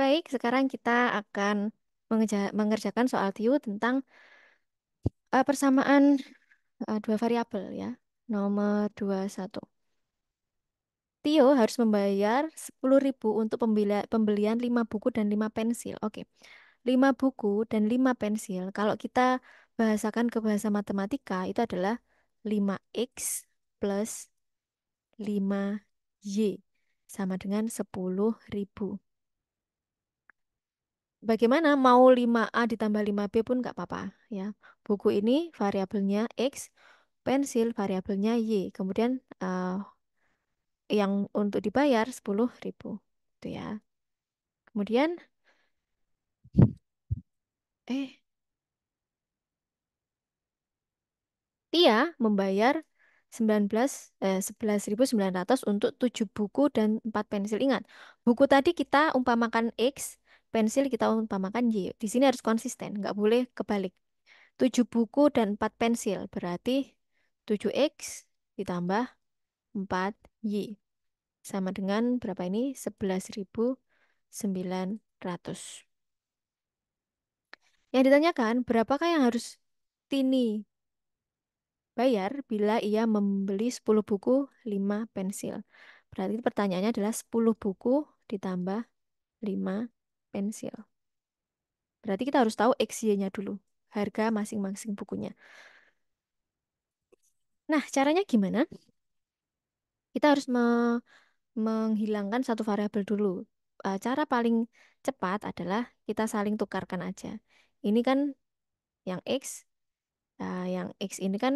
Baik, sekarang kita akan mengerjakan soal TIU tentang uh, persamaan uh, dua variabel ya. Nomor 21. Tio harus membayar 10.000 untuk pembelian 5 buku dan 5 pensil. Oke. 5 buku dan 5 pensil. Kalau kita bahasakan ke bahasa matematika itu adalah 5x plus 5y sama dengan 10.000 bagaimana mau 5A ditambah 5B pun nggak apa-apa ya. Buku ini variabelnya X, pensil variabelnya Y. Kemudian uh, yang untuk dibayar 10.000 itu ya. Kemudian eh Tia membayar 19 eh, 11.900 untuk 7 buku dan 4 pensil. Ingat, buku tadi kita umpamakan X, pensil kita umpamakan Y. Ya, di sini harus konsisten, nggak boleh kebalik. 7 buku dan 4 pensil, berarti 7X ditambah 4Y. Sama dengan berapa ini? 11.900. Yang ditanyakan, berapakah yang harus Tini bayar bila ia membeli 10 buku, 5 pensil? Berarti pertanyaannya adalah 10 buku ditambah 5 pensil. Berarti kita harus tahu XY-nya dulu, harga masing-masing bukunya. Nah, caranya gimana? Kita harus me menghilangkan satu variabel dulu. E, cara paling cepat adalah kita saling tukarkan aja. Ini kan yang X, e, yang X ini kan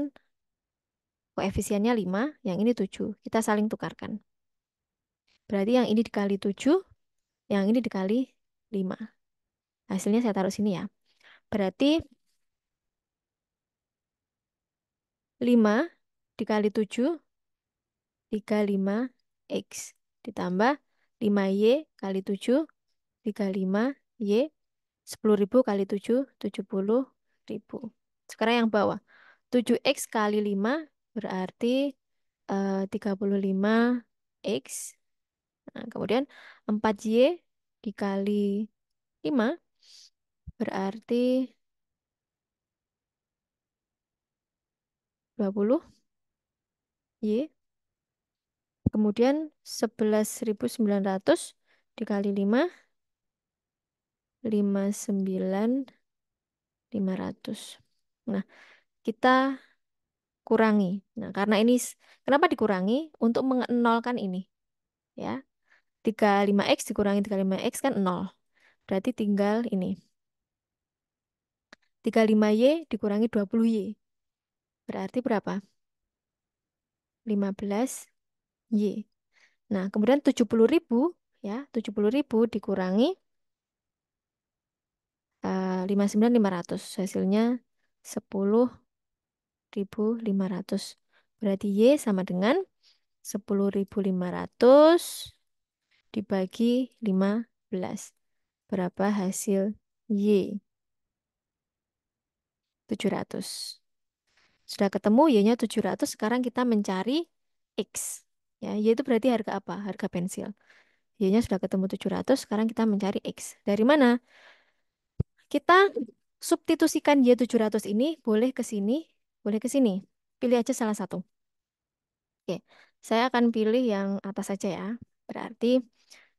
koefisiennya 5, yang ini 7. Kita saling tukarkan. Berarti yang ini dikali 7, yang ini dikali 5. Hasilnya saya taruh sini ya. Berarti 5 dikali 7, 35X. Ditambah 5Y kali 7, 35Y. 10.000 kali 7, 70.000. Sekarang yang bawah. 7X kali 5 berarti eh, uh, 35X. Nah, kemudian 4Y dikali 5 berarti 20 Y. Kemudian 11.900 dikali 5 59.500. Nah, kita kurangi. Nah, karena ini kenapa dikurangi? Untuk mengenolkan ini. Ya, 35x dikurangi 35x kan 0. Berarti tinggal ini. 35y dikurangi 20y. Berarti berapa? 15y. Nah, kemudian 70 ribu, ya, 70 ribu dikurangi uh, eh, 59.500. Hasilnya 10.500. Berarti Y sama dengan 10.500 dibagi 15. Berapa hasil Y? 700. Sudah ketemu Y-nya 700, sekarang kita mencari X. Ya, Y itu berarti harga apa? Harga pensil. Y-nya sudah ketemu 700, sekarang kita mencari X. Dari mana? Kita substitusikan Y 700 ini, boleh ke sini, boleh ke sini. Pilih aja salah satu. Oke, saya akan pilih yang atas saja ya. Berarti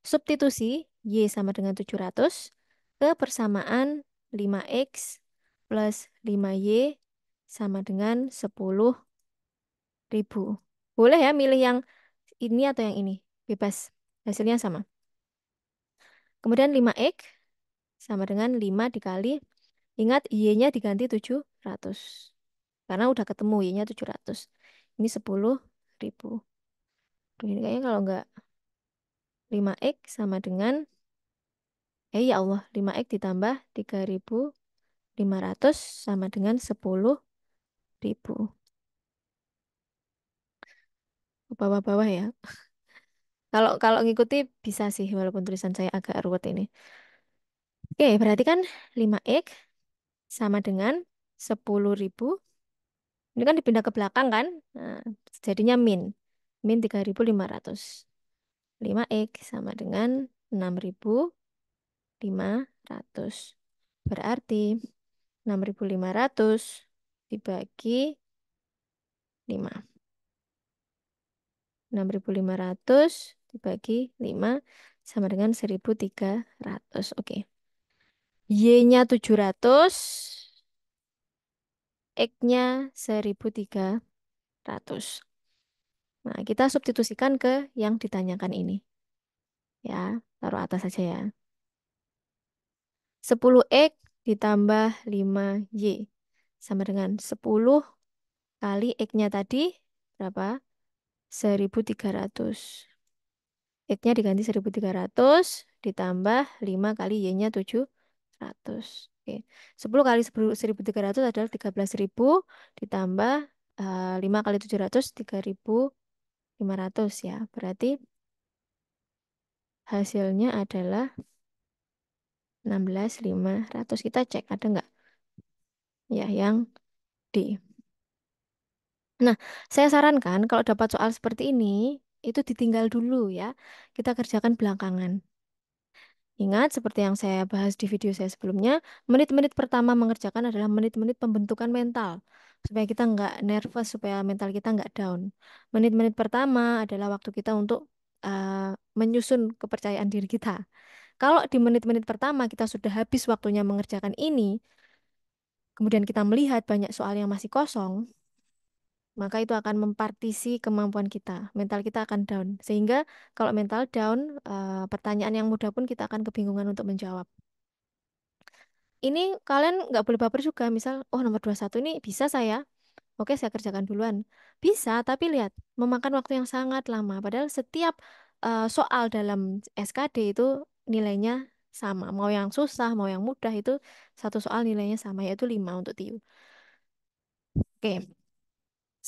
substitusi Y sama dengan 700 ke persamaan 5X plus 5Y sama dengan 10 ribu. Boleh ya milih yang ini atau yang ini. Bebas. Hasilnya sama. Kemudian 5X sama dengan 5 dikali. Ingat Y-nya diganti 700. Karena udah ketemu Y-nya 700. Ini 10 ribu. Ini kayaknya kalau nggak 5X sama dengan, eh ya Allah, 5X ditambah 3.500 sama dengan 10.000. Bawah-bawah ya. Kalau kalau ngikuti bisa sih, walaupun tulisan saya agak ruwet ini. Oke, berarti kan 5X sama dengan 10.000 ini kan dipindah ke belakang kan? Nah, jadinya min. Min 3500. 5X sama dengan 6.500. Berarti 6.500 dibagi 5. 6.500 dibagi 5 sama dengan 1.300. Oke. Y-nya 700, X-nya 1.300. Nah, kita substitusikan ke yang ditanyakan ini. Ya, taruh atas saja ya. 10X ditambah 5Y. Sama dengan 10 kali X-nya tadi berapa? 1300. X-nya diganti 1300 ditambah 5 kali Y-nya 700. Oke. 10 kali 1300 adalah 13000 ditambah 5 eh, kali 700 3000 500 ya. Berarti hasilnya adalah 16.500. Kita cek ada nggak? Ya, yang D. Nah, saya sarankan kalau dapat soal seperti ini, itu ditinggal dulu ya. Kita kerjakan belakangan. Ingat, seperti yang saya bahas di video saya sebelumnya, menit-menit pertama mengerjakan adalah menit-menit pembentukan mental supaya kita nggak nervous, supaya mental kita nggak down. Menit-menit pertama adalah waktu kita untuk uh, menyusun kepercayaan diri kita. Kalau di menit-menit pertama kita sudah habis waktunya mengerjakan ini, kemudian kita melihat banyak soal yang masih kosong, maka itu akan mempartisi kemampuan kita. Mental kita akan down. Sehingga kalau mental down, eh, pertanyaan yang mudah pun kita akan kebingungan untuk menjawab ini kalian nggak boleh baper juga. Misal, oh nomor 21 ini bisa saya. Oke, saya kerjakan duluan. Bisa, tapi lihat, memakan waktu yang sangat lama. Padahal setiap uh, soal dalam SKD itu nilainya sama. Mau yang susah, mau yang mudah itu satu soal nilainya sama, yaitu 5 untuk TIU. Oke,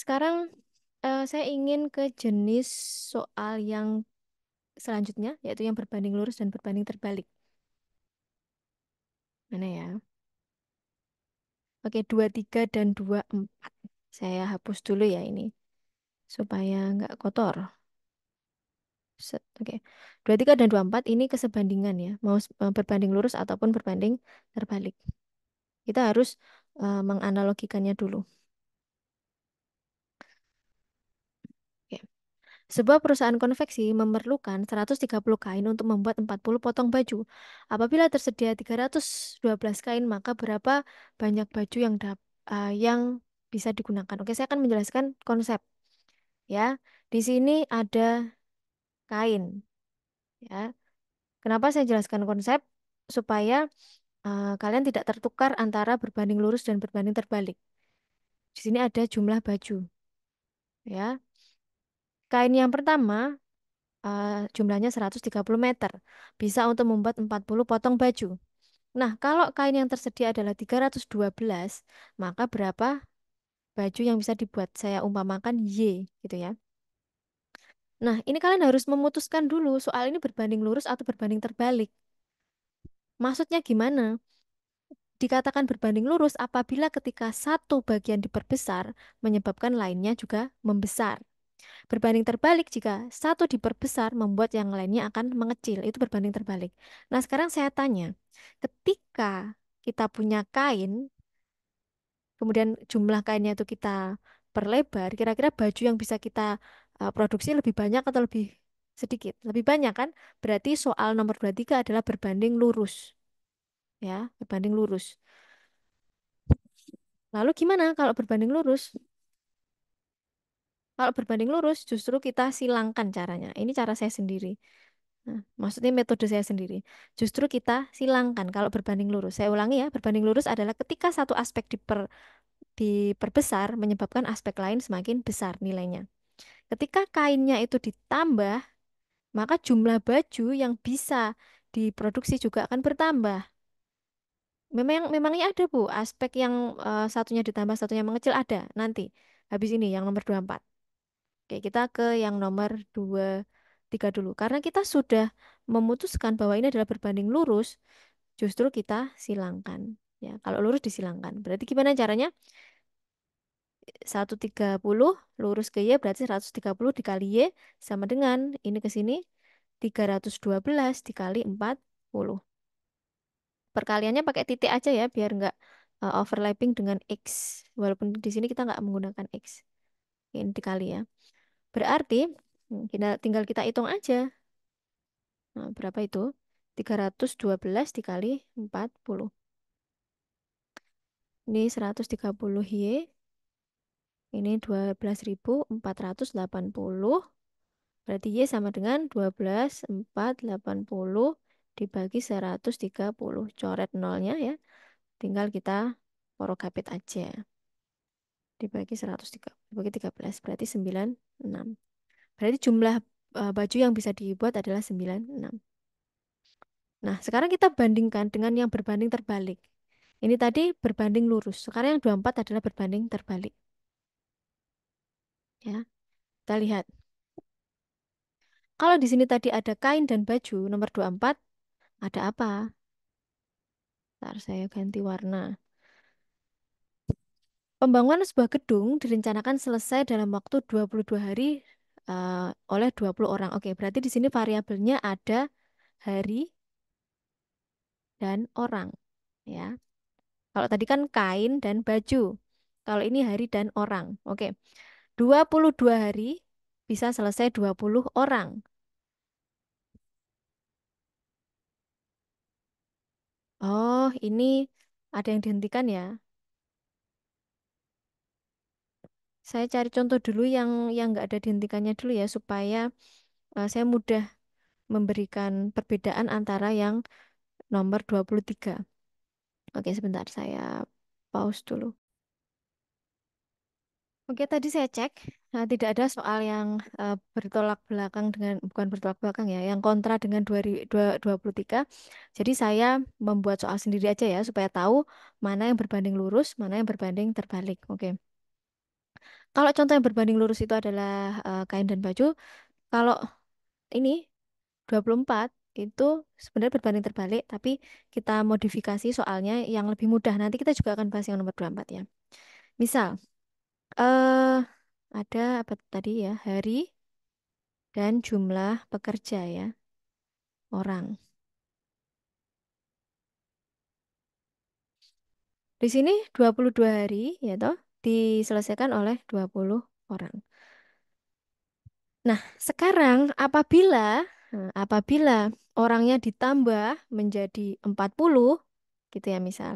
sekarang uh, saya ingin ke jenis soal yang selanjutnya, yaitu yang berbanding lurus dan berbanding terbalik. Mana ya? Oke, dua tiga dan dua empat. Saya hapus dulu ya ini. Supaya nggak kotor. Set, oke. Okay. tiga dan dua empat ini kesebandingan ya. Mau eh, berbanding lurus ataupun berbanding terbalik. Kita harus uh, menganalogikannya dulu. Sebuah perusahaan konveksi memerlukan 130 kain untuk membuat 40 potong baju. Apabila tersedia 312 kain, maka berapa banyak baju yang uh, yang bisa digunakan? Oke, saya akan menjelaskan konsep. Ya, di sini ada kain. Ya. Kenapa saya jelaskan konsep? Supaya uh, kalian tidak tertukar antara berbanding lurus dan berbanding terbalik. Di sini ada jumlah baju. Ya, Kain yang pertama uh, jumlahnya 130 meter, bisa untuk membuat 40 potong baju. Nah, kalau kain yang tersedia adalah 312, maka berapa baju yang bisa dibuat? Saya umpamakan Y gitu ya. Nah, ini kalian harus memutuskan dulu soal ini berbanding lurus atau berbanding terbalik. Maksudnya gimana? Dikatakan berbanding lurus apabila ketika satu bagian diperbesar menyebabkan lainnya juga membesar. Berbanding terbalik jika satu diperbesar membuat yang lainnya akan mengecil. Itu berbanding terbalik. Nah, sekarang saya tanya, ketika kita punya kain, kemudian jumlah kainnya itu kita perlebar, kira-kira baju yang bisa kita eh, produksi lebih banyak atau lebih sedikit? Lebih banyak kan? Berarti soal nomor 23 adalah berbanding lurus. Ya, berbanding lurus. Lalu gimana kalau berbanding lurus? Kalau berbanding lurus justru kita silangkan caranya. Ini cara saya sendiri. Nah, maksudnya metode saya sendiri. Justru kita silangkan kalau berbanding lurus. Saya ulangi ya, berbanding lurus adalah ketika satu aspek diper diperbesar menyebabkan aspek lain semakin besar nilainya. Ketika kainnya itu ditambah, maka jumlah baju yang bisa diproduksi juga akan bertambah. Memang memangnya ada Bu, aspek yang uh, satunya ditambah satunya mengecil ada nanti. Habis ini yang nomor dua empat. Oke, kita ke yang nomor 2, 3 dulu. Karena kita sudah memutuskan bahwa ini adalah berbanding lurus, justru kita silangkan. Ya, kalau lurus disilangkan. Berarti gimana caranya? 130 lurus ke Y berarti 130 dikali Y sama dengan ini ke sini 312 dikali 40. Perkaliannya pakai titik aja ya biar nggak uh, overlapping dengan X. Walaupun di sini kita nggak menggunakan X. Ini dikali ya. Berarti hmm, kita, tinggal kita hitung aja. Nah, berapa itu? 312 dikali 40. Ini 130 Y. Ini 12.480. Berarti Y sama dengan 12.480 dibagi 130. Coret nolnya ya. Tinggal kita porokapit aja. Dibagi 130 dibagi 13 berarti 96. berarti jumlah eh, baju yang bisa dibuat adalah 96. nah sekarang kita bandingkan dengan yang berbanding terbalik ini tadi berbanding lurus sekarang yang 24 adalah berbanding terbalik ya kita lihat kalau di sini tadi ada kain dan baju nomor 24 ada apa Ntar saya ganti warna Pembangunan sebuah gedung direncanakan selesai dalam waktu 22 hari uh, oleh 20 orang. Oke, berarti di sini variabelnya ada hari dan orang, ya. Kalau tadi kan kain dan baju. Kalau ini hari dan orang. Oke. 22 hari bisa selesai 20 orang. Oh, ini ada yang dihentikan ya. Saya cari contoh dulu yang yang nggak ada dihentikannya dulu ya supaya uh, saya mudah memberikan perbedaan antara yang nomor 23. Oke, sebentar saya pause dulu. Oke, tadi saya cek, nah, tidak ada soal yang uh, bertolak belakang dengan, bukan bertolak belakang ya, yang kontra dengan 23. Jadi saya membuat soal sendiri aja ya, supaya tahu mana yang berbanding lurus, mana yang berbanding terbalik. Oke. Kalau contoh yang berbanding lurus itu adalah uh, kain dan baju. Kalau ini 24 itu sebenarnya berbanding terbalik, tapi kita modifikasi soalnya yang lebih mudah. Nanti kita juga akan bahas yang nomor 24 ya. Misal, eh ada apa tadi ya, hari dan jumlah pekerja ya, orang. Di sini 22 hari ya toh diselesaikan oleh 20 orang. Nah, sekarang apabila nah, apabila orangnya ditambah menjadi 40 gitu ya misal.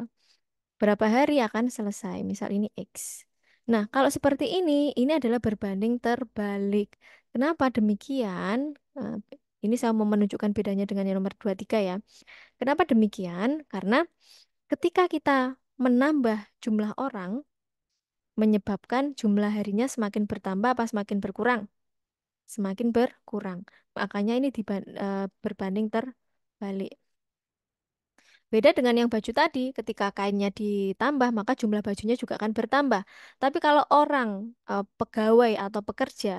Berapa hari akan selesai? Misal ini X. Nah, kalau seperti ini, ini adalah berbanding terbalik. Kenapa demikian? Eh, ini saya mau menunjukkan bedanya dengan yang nomor 23 ya. Kenapa demikian? Karena ketika kita menambah jumlah orang, menyebabkan jumlah harinya semakin bertambah apa semakin berkurang? Semakin berkurang. Makanya ini eh, berbanding terbalik. Beda dengan yang baju tadi, ketika kainnya ditambah, maka jumlah bajunya juga akan bertambah. Tapi kalau orang eh, pegawai atau pekerja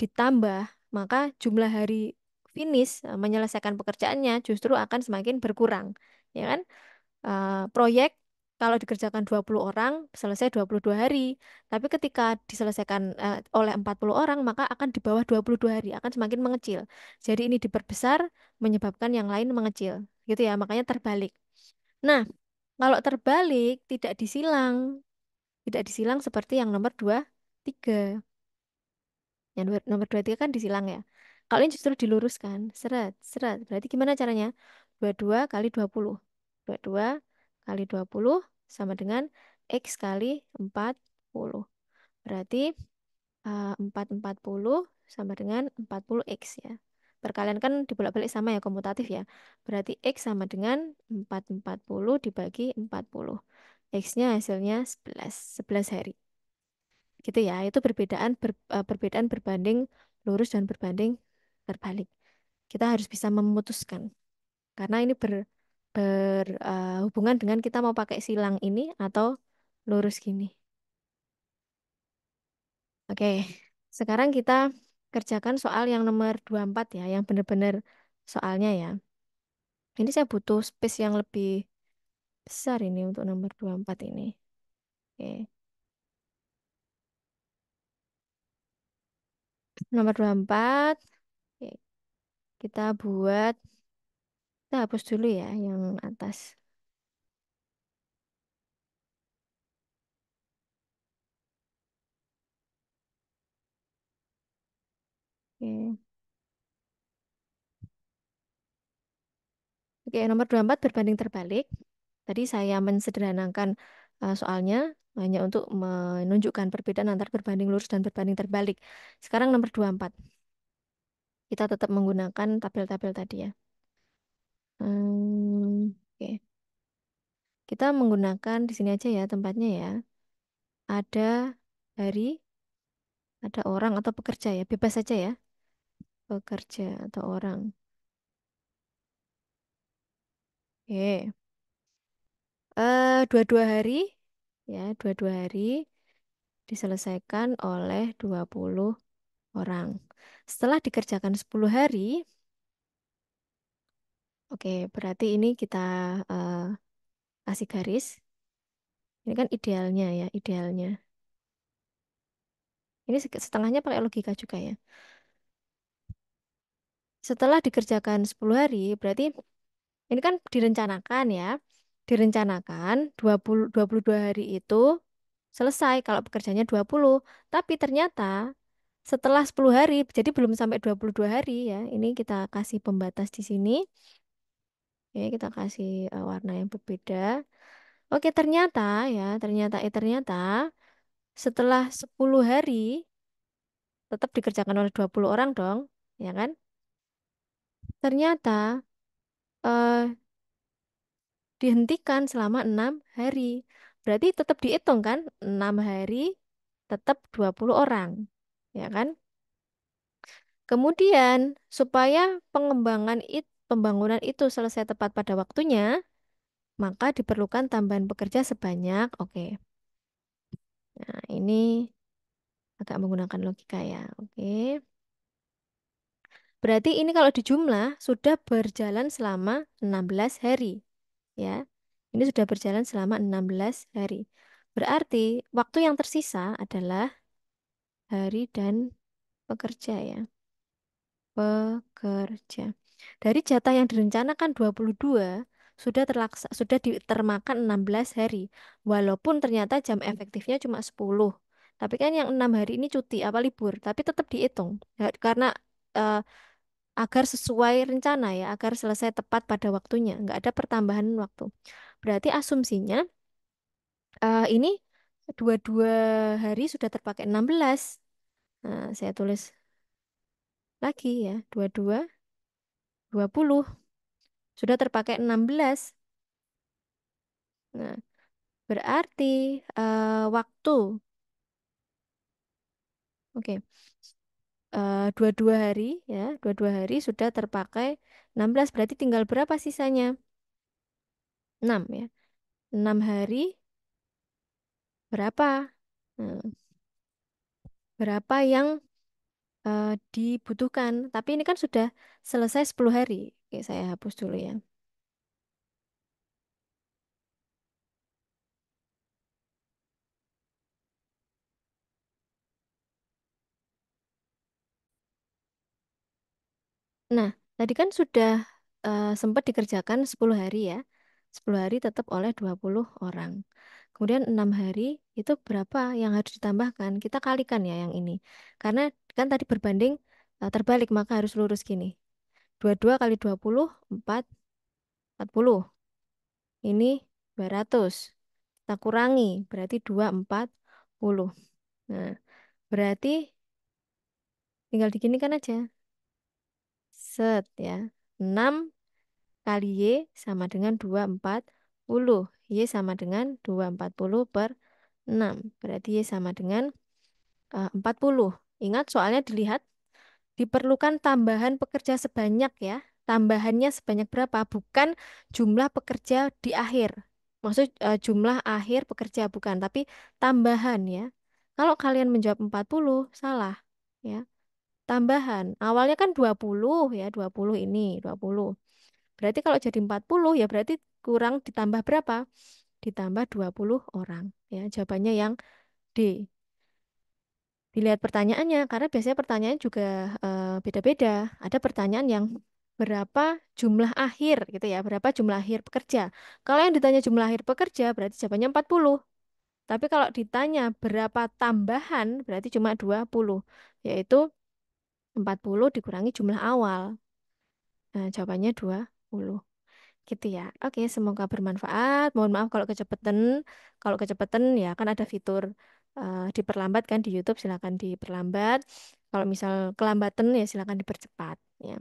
ditambah, maka jumlah hari finish eh, menyelesaikan pekerjaannya justru akan semakin berkurang, ya kan? proyek kalau dikerjakan 20 orang selesai 22 hari. Tapi ketika diselesaikan uh, oleh 40 orang maka akan di bawah 22 hari, akan semakin mengecil. Jadi ini diperbesar menyebabkan yang lain mengecil. Gitu ya, makanya terbalik. Nah, kalau terbalik tidak disilang. Tidak disilang seperti yang nomor 2, 3. Yang nomor 2, 3 kan disilang ya. Kalau ini justru diluruskan, seret, seret. Berarti gimana caranya? 22 kali 20. 22 kali 20 sama dengan X kali 40. Berarti eh, uh, 440 sama dengan 40X ya. Perkalian kan dibolak-balik sama ya, komutatif ya. Berarti X sama dengan 440 dibagi 40. X-nya hasilnya 11, 11 hari. Gitu ya, itu perbedaan ber, eh, perbedaan berbanding lurus dan berbanding terbalik. Kita harus bisa memutuskan. Karena ini ber, berhubungan uh, dengan kita mau pakai silang ini atau lurus gini. Oke, sekarang kita kerjakan soal yang nomor 24 ya, yang benar-benar soalnya ya. Ini saya butuh space yang lebih besar ini untuk nomor 24 ini. Oke. Nomor 24, Oke. kita buat kita hapus dulu ya yang atas. Oke. Oke, nomor 24 berbanding terbalik. Tadi saya mensederhanakan eh, soalnya hanya untuk menunjukkan perbedaan antara berbanding lurus dan berbanding terbalik. Sekarang nomor 24. Kita tetap menggunakan tabel-tabel tadi ya. Hmm, oke. Kita menggunakan di sini aja ya tempatnya ya. Ada hari, ada orang atau pekerja ya. Bebas saja ya. Pekerja atau orang. Oke. Eh, dua-dua hari ya, dua-dua hari diselesaikan oleh 20 orang. Setelah dikerjakan 10 hari, Oke, berarti ini kita uh, kasih garis. Ini kan idealnya ya, idealnya. Ini setengahnya pakai logika juga ya. Setelah dikerjakan 10 hari, berarti ini kan direncanakan ya. Direncanakan 20, 22 hari itu selesai kalau pekerjaannya 20. Tapi ternyata setelah 10 hari, jadi belum sampai 22 hari ya. Ini kita kasih pembatas di sini. Oke, kita kasih uh, warna yang berbeda. Oke, ternyata ya, ternyata eh ternyata setelah 10 hari tetap dikerjakan oleh 20 orang dong, ya kan? Ternyata eh, dihentikan selama 6 hari. Berarti tetap dihitung kan? 6 hari tetap 20 orang, ya kan? Kemudian supaya pengembangan itu pembangunan itu selesai tepat pada waktunya, maka diperlukan tambahan pekerja sebanyak, oke. Okay. Nah, ini agak menggunakan logika ya, oke. Okay. Berarti ini kalau dijumlah sudah berjalan selama 16 hari. ya. Ini sudah berjalan selama 16 hari. Berarti waktu yang tersisa adalah hari dan pekerja ya. Pekerja. Dari jatah yang direncanakan 22, sudah terlaksa, sudah ditermakan 16 hari. Walaupun ternyata jam efektifnya cuma 10. Tapi kan yang enam hari ini cuti apa libur, tapi tetap dihitung. Ya, karena uh, agar sesuai rencana ya, agar selesai tepat pada waktunya, nggak ada pertambahan waktu. Berarti asumsinya uh, ini dua-dua hari sudah terpakai 16. Nah, saya tulis lagi ya, dua-dua 20. Sudah terpakai 16. Nah, berarti uh, waktu. Oke. Okay. Eh, uh, dua-dua hari ya, 22 hari sudah terpakai 16 berarti tinggal berapa sisanya? 6 ya. 6 hari berapa? Nah, berapa yang uh, dibutuhkan. Tapi ini kan sudah selesai 10 hari. Oke, saya hapus dulu ya. Nah, tadi kan sudah uh, sempat dikerjakan 10 hari ya. 10 hari tetap oleh 20 orang. Kemudian 6 hari itu berapa yang harus ditambahkan kita kalikan ya yang ini karena kan tadi berbanding eh, terbalik maka harus lurus gini 22 kali 20 4 40 ini 200 kita kurangi berarti 240 nah berarti tinggal diginikan aja set ya 6 kali Y sama dengan 240 Y sama dengan 240 per 6. Berarti Y sama dengan eh, uh, 40. Ingat soalnya dilihat diperlukan tambahan pekerja sebanyak ya. Tambahannya sebanyak berapa? Bukan jumlah pekerja di akhir. Maksud uh, jumlah akhir pekerja bukan, tapi tambahan ya. Kalau kalian menjawab 40 salah ya. Tambahan. Awalnya kan 20 ya, 20 ini, 20. Berarti kalau jadi 40 ya berarti kurang ditambah berapa? ditambah 20 orang. Ya, jawabannya yang D. Dilihat pertanyaannya, karena biasanya pertanyaan juga eh, beda-beda. Ada pertanyaan yang berapa jumlah akhir gitu ya, berapa jumlah akhir pekerja. Kalau yang ditanya jumlah akhir pekerja berarti jawabannya 40. Tapi kalau ditanya berapa tambahan berarti cuma 20, yaitu 40 dikurangi jumlah awal. Nah, jawabannya 20. Gitu ya. Oke, semoga bermanfaat. Mohon maaf kalau kecepatan. Kalau kecepatan ya kan ada fitur uh, diperlambat kan di YouTube, silakan diperlambat. Kalau misal kelambatan ya silakan dipercepat ya.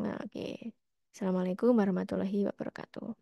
Nah, oke. Assalamualaikum warahmatullahi wabarakatuh.